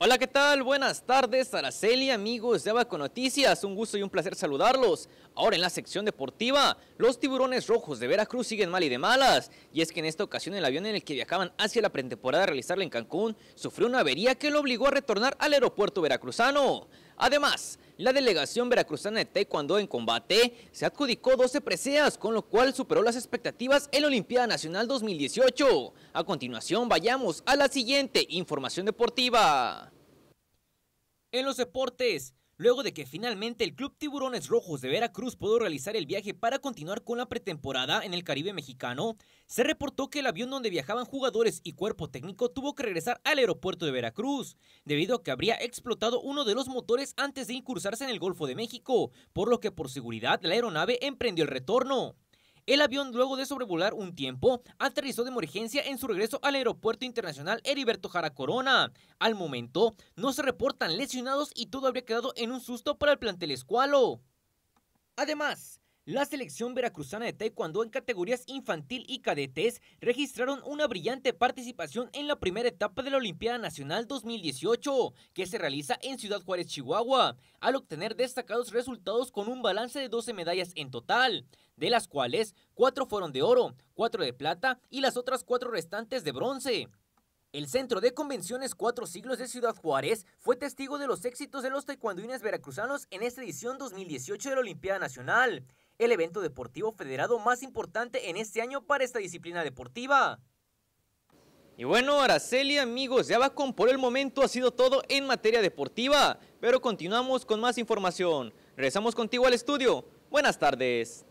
Hola, ¿qué tal? Buenas tardes, Araceli, amigos de Abaco Noticias. Un gusto y un placer saludarlos. Ahora en la sección deportiva, los tiburones rojos de Veracruz siguen mal y de malas. Y es que en esta ocasión el avión en el que viajaban hacia la pretemporada a realizarla en Cancún sufrió una avería que lo obligó a retornar al aeropuerto veracruzano. Además, la delegación veracruzana de Taekwondo en combate se adjudicó 12 preseas, con lo cual superó las expectativas en la Olimpiada Nacional 2018. A continuación, vayamos a la siguiente información deportiva. En los deportes, luego de que finalmente el Club Tiburones Rojos de Veracruz pudo realizar el viaje para continuar con la pretemporada en el Caribe mexicano, se reportó que el avión donde viajaban jugadores y cuerpo técnico tuvo que regresar al aeropuerto de Veracruz, debido a que habría explotado uno de los motores antes de incursarse en el Golfo de México, por lo que por seguridad la aeronave emprendió el retorno. El avión, luego de sobrevolar un tiempo, aterrizó de emergencia en su regreso al Aeropuerto Internacional Heriberto Jara Corona. Al momento, no se reportan lesionados y todo habría quedado en un susto para el plantel escualo. Además, la selección veracruzana de taekwondo en categorías infantil y cadetes registraron una brillante participación en la primera etapa de la Olimpiada Nacional 2018, que se realiza en Ciudad Juárez, Chihuahua, al obtener destacados resultados con un balance de 12 medallas en total, de las cuales 4 fueron de oro, 4 de plata y las otras 4 restantes de bronce. El Centro de Convenciones Cuatro Siglos de Ciudad Juárez fue testigo de los éxitos de los taekwondoines veracruzanos en esta edición 2018 de la Olimpiada Nacional, el evento deportivo federado más importante en este año para esta disciplina deportiva. Y bueno, Araceli, amigos de con por el momento ha sido todo en materia deportiva, pero continuamos con más información. Regresamos contigo al estudio. Buenas tardes.